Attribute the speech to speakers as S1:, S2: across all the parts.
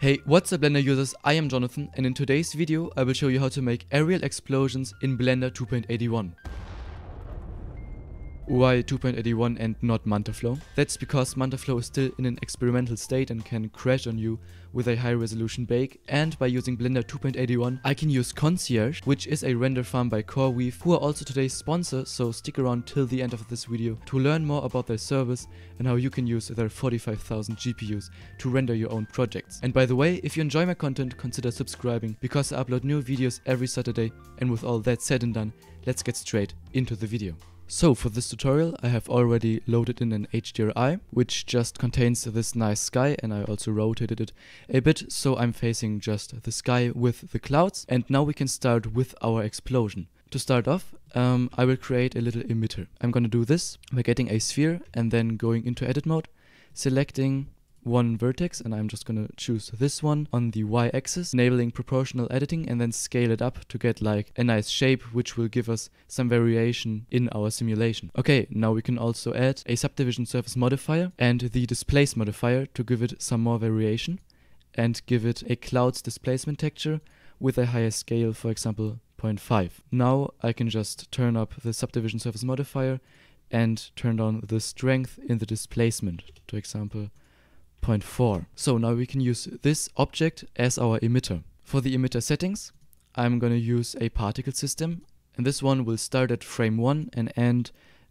S1: Hey, what's up Blender users, I am Jonathan and in today's video I will show you how to make aerial explosions in Blender 2.81. Why 2.81 and not Mantaflow? That's because Mantaflow is still in an experimental state and can crash on you with a high resolution bake and by using Blender 2.81 I can use Concierge which is a render farm by CoreWeave who are also today's sponsor so stick around till the end of this video to learn more about their service and how you can use their 45,000 GPUs to render your own projects. And by the way if you enjoy my content consider subscribing because I upload new videos every Saturday and with all that said and done let's get straight into the video. So for this tutorial I have already loaded in an HDRI which just contains this nice sky and I also rotated it a bit so I'm facing just the sky with the clouds and now we can start with our explosion. To start off um, I will create a little emitter. I'm gonna do this by getting a sphere and then going into edit mode, selecting one vertex and I'm just gonna choose this one on the y-axis, enabling proportional editing and then scale it up to get like a nice shape which will give us some variation in our simulation. Okay, now we can also add a subdivision surface modifier and the displace modifier to give it some more variation and give it a clouds displacement texture with a higher scale, for example 0.5. Now I can just turn up the subdivision surface modifier and turn on the strength in the displacement, for example 0.4. So now we can use this object as our emitter. For the emitter settings, I'm going to use a particle system and this one will start at frame 1 and end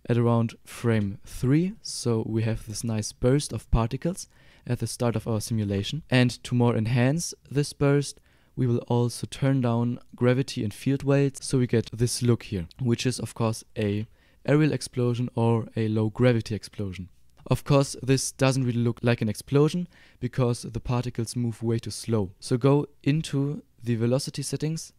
S1: at around frame 3. So we have this nice burst of particles at the start of our simulation. And to more enhance this burst, we will also turn down gravity and field weights so we get this look here, which is of course a aerial explosion or a low gravity explosion. Of course, this doesn't really look like an explosion because the particles move way too slow. So go into the velocity settings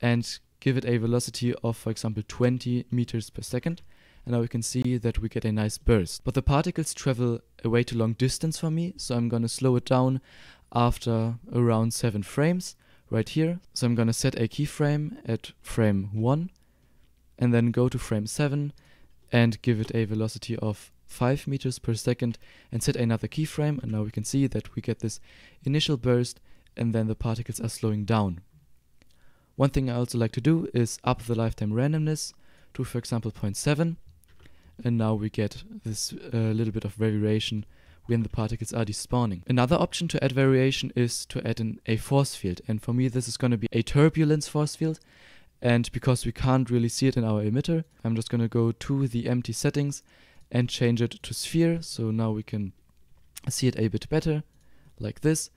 S1: and give it a velocity of, for example, 20 meters per second. And now we can see that we get a nice burst. But the particles travel a way too long distance for me, so I'm going to slow it down after around 7 frames right here. So I'm going to set a keyframe at frame 1 and then go to frame 7 and give it a velocity of 5 meters per second and set another keyframe and now we can see that we get this initial burst and then the particles are slowing down. One thing I also like to do is up the lifetime randomness to for example 0.7 and now we get this uh, little bit of variation when the particles are despawning. Another option to add variation is to add in a force field and for me this is going to be a turbulence force field and because we can't really see it in our emitter I'm just going to go to the empty settings and change it to sphere. So now we can see it a bit better like this.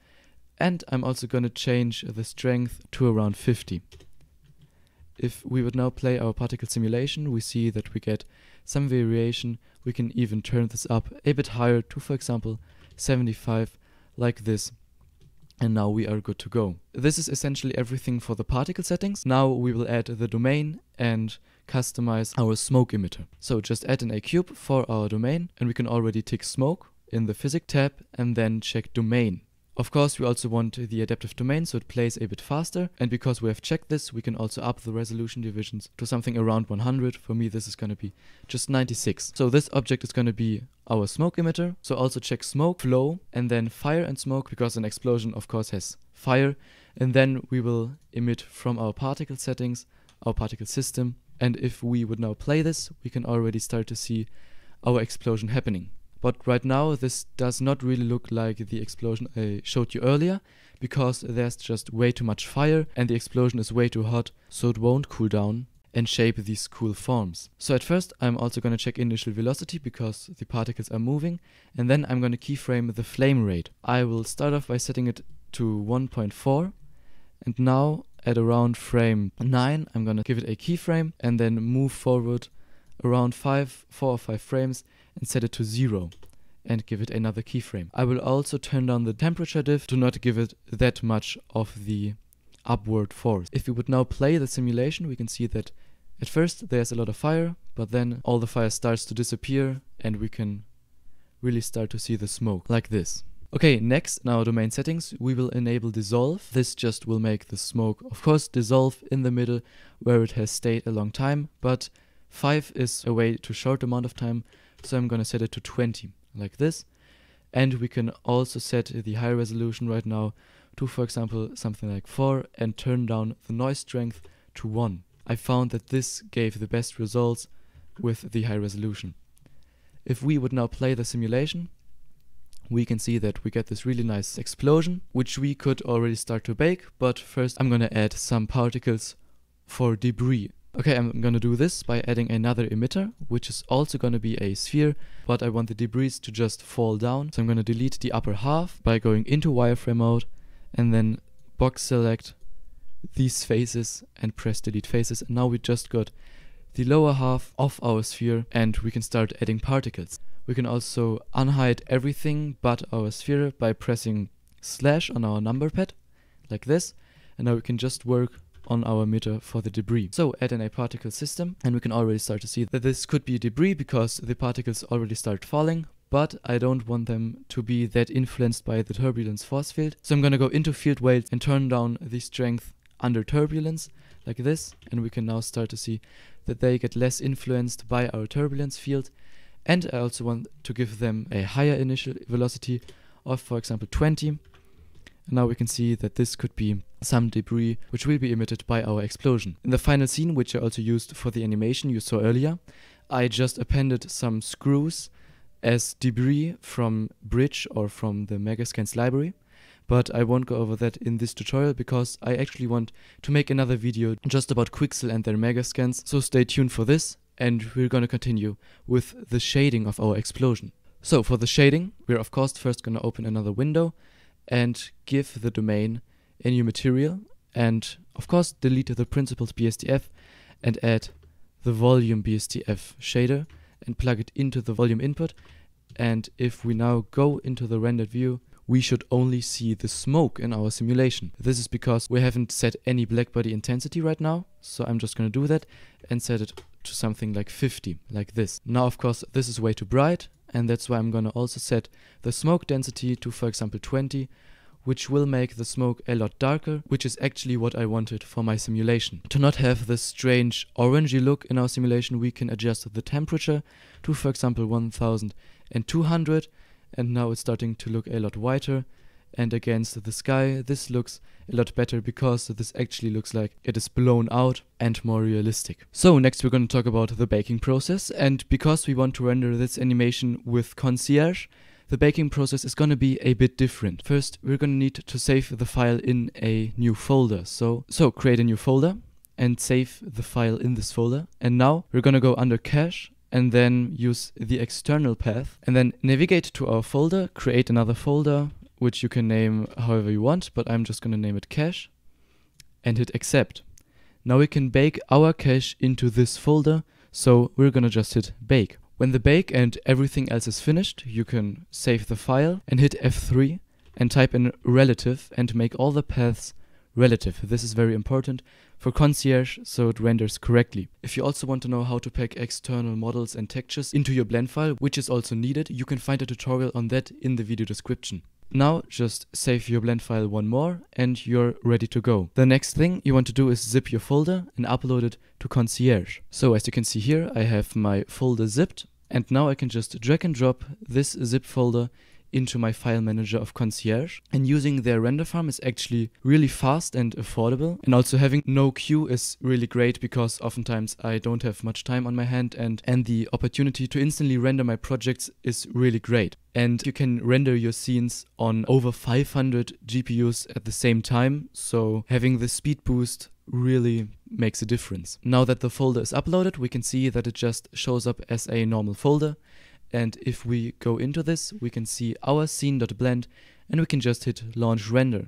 S1: And I'm also going to change the strength to around 50. If we would now play our particle simulation, we see that we get some variation. We can even turn this up a bit higher to, for example, 75 like this and now we are good to go. This is essentially everything for the particle settings. Now we will add the domain and customize our smoke emitter. So just add an A cube for our domain and we can already tick smoke in the physics tab and then check domain. Of course, we also want the adaptive domain so it plays a bit faster. And because we have checked this, we can also up the resolution divisions to something around 100. For me, this is going to be just 96. So this object is going to be our smoke emitter. So also check smoke, flow, and then fire and smoke because an explosion, of course, has fire. And then we will emit from our particle settings, our particle system. And if we would now play this, we can already start to see our explosion happening. But right now, this does not really look like the explosion I showed you earlier, because there's just way too much fire and the explosion is way too hot, so it won't cool down and shape these cool forms. So at first, I'm also going to check initial velocity because the particles are moving, and then I'm going to keyframe the flame rate. I will start off by setting it to 1.4, and now at around frame 9, I'm going to give it a keyframe and then move forward around 5, 4 or 5 frames and set it to zero and give it another keyframe. I will also turn down the temperature diff to not give it that much of the upward force. If we would now play the simulation, we can see that at first there's a lot of fire, but then all the fire starts to disappear and we can really start to see the smoke, like this. Okay, next in our domain settings, we will enable dissolve. This just will make the smoke, of course, dissolve in the middle where it has stayed a long time, but 5 is a way to short amount of time, so I'm going to set it to 20 like this. And we can also set the high resolution right now to, for example, something like 4 and turn down the noise strength to 1. I found that this gave the best results with the high resolution. If we would now play the simulation, we can see that we get this really nice explosion, which we could already start to bake, but first I'm gonna add some particles for debris Okay, I'm gonna do this by adding another emitter, which is also gonna be a sphere, but I want the debris to just fall down. So I'm gonna delete the upper half by going into wireframe mode and then box select these faces and press delete faces. And now we just got the lower half of our sphere and we can start adding particles. We can also unhide everything but our sphere by pressing slash on our number pad, like this. And now we can just work on our meter for the debris. So add an particle system and we can already start to see that this could be debris because the particles already start falling but I don't want them to be that influenced by the turbulence force field. So I'm gonna go into field weight and turn down the strength under turbulence like this and we can now start to see that they get less influenced by our turbulence field and I also want to give them a higher initial velocity of for example 20 and now we can see that this could be some debris which will be emitted by our explosion. In the final scene, which I also used for the animation you saw earlier, I just appended some screws as debris from Bridge or from the Megascans library but I won't go over that in this tutorial because I actually want to make another video just about Quixel and their megascans, so stay tuned for this and we're gonna continue with the shading of our explosion. So for the shading, we're of course first gonna open another window and give the domain a new material and of course delete the principles BSDF and add the volume BSDF shader and plug it into the volume input and if we now go into the rendered view we should only see the smoke in our simulation. This is because we haven't set any blackbody intensity right now, so I'm just gonna do that and set it to something like 50, like this. Now of course this is way too bright and that's why I'm gonna also set the smoke density to for example 20 which will make the smoke a lot darker, which is actually what I wanted for my simulation. To not have this strange orangey look in our simulation, we can adjust the temperature to, for example, 1200, and now it's starting to look a lot whiter and against the sky this looks a lot better because this actually looks like it is blown out and more realistic. So next we're going to talk about the baking process and because we want to render this animation with concierge the baking process is going to be a bit different. First we're going to need to save the file in a new folder. So, so create a new folder and save the file in this folder and now we're going to go under cache and then use the external path and then navigate to our folder, create another folder which you can name however you want, but I'm just going to name it cache and hit accept. Now we can bake our cache into this folder, so we're going to just hit bake. When the bake and everything else is finished, you can save the file and hit F3 and type in relative and make all the paths relative. This is very important for concierge so it renders correctly. If you also want to know how to pack external models and textures into your blend file, which is also needed, you can find a tutorial on that in the video description. Now just save your blend file one more and you're ready to go. The next thing you want to do is zip your folder and upload it to Concierge. So as you can see here, I have my folder zipped and now I can just drag and drop this zip folder into my file manager of Concierge. And using their render farm is actually really fast and affordable. And also having no queue is really great because oftentimes I don't have much time on my hand and, and the opportunity to instantly render my projects is really great. And you can render your scenes on over 500 GPUs at the same time. So having the speed boost really makes a difference. Now that the folder is uploaded, we can see that it just shows up as a normal folder. And if we go into this, we can see our scene.blend and we can just hit launch render.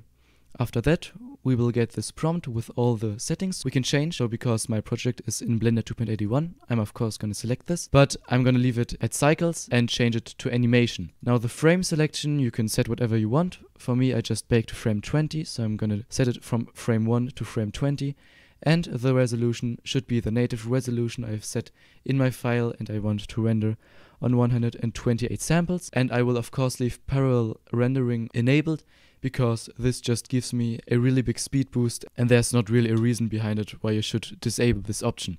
S1: After that, we will get this prompt with all the settings we can change. So because my project is in Blender 2.81, I'm of course going to select this, but I'm going to leave it at cycles and change it to animation. Now the frame selection, you can set whatever you want. For me, I just baked to frame 20, so I'm going to set it from frame 1 to frame 20 and the resolution should be the native resolution I've set in my file and I want to render on 128 samples and I will of course leave parallel rendering enabled because this just gives me a really big speed boost and there's not really a reason behind it why you should disable this option.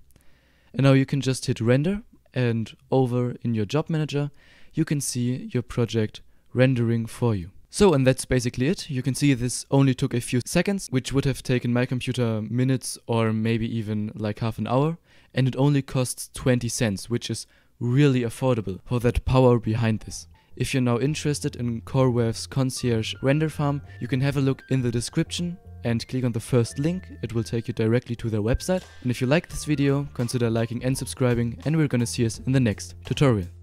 S1: And now you can just hit render and over in your job manager you can see your project rendering for you. So, and that's basically it. You can see this only took a few seconds, which would have taken my computer minutes or maybe even like half an hour. And it only costs 20 cents, which is really affordable for that power behind this. If you're now interested in CoreWave's concierge render farm, you can have a look in the description and click on the first link, it will take you directly to their website. And if you like this video, consider liking and subscribing and we're gonna see us in the next tutorial.